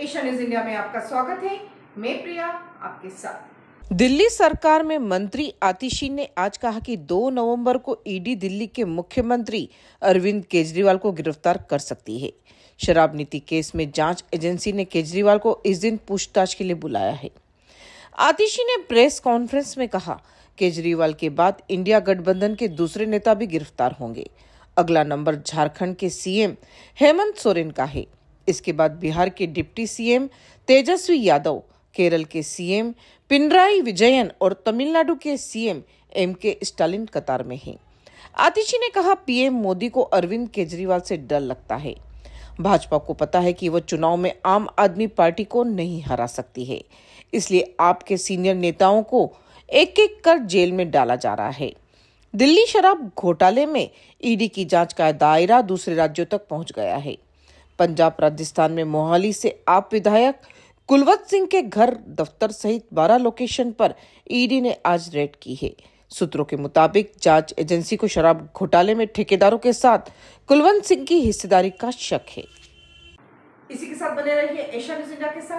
Asia news India में आपका स्वागत है मैं प्रिया आपके साथ दिल्ली सरकार में मंत्री आतिशी ने आज कहा कि 2 नवंबर को ईडी दिल्ली के मुख्यमंत्री अरविंद केजरीवाल को गिरफ्तार कर सकती है शराब नीति केस में जांच एजेंसी ने केजरीवाल को इस दिन पूछताछ के लिए बुलाया है आतिशी ने प्रेस कॉन्फ्रेंस में कहा केजरीवाल के बाद इंडिया गठबंधन के दूसरे नेता भी गिरफ्तार होंगे अगला नंबर झारखंड के सीएम हेमंत सोरेन का है इसके बाद बिहार के डिप्टी सीएम तेजस्वी यादव केरल के सीएम पिनराई विजयन और तमिलनाडु के सीएम एम के स्टालिन कतार में हैं आतिशी ने कहा पीएम मोदी को अरविंद केजरीवाल से डर लगता है भाजपा को पता है कि वह चुनाव में आम आदमी पार्टी को नहीं हरा सकती है इसलिए आपके सीनियर नेताओं को एक एक कर जेल में डाला जा रहा है दिल्ली शराब घोटाले में ईडी की जांच का दायरा दूसरे राज्यों तक पहुंच गया है पंजाब राजस्थान में मोहाली से आप विधायक कुलवंत सिंह के घर दफ्तर सहित 12 लोकेशन पर ईडी ने आज रेड की है सूत्रों के मुताबिक जांच एजेंसी को शराब घोटाले में ठेकेदारों के साथ कुलवंत सिंह की हिस्सेदारी का शक है इसी के साथ बने रहिए एशिया न्यूज इंडिया के साथ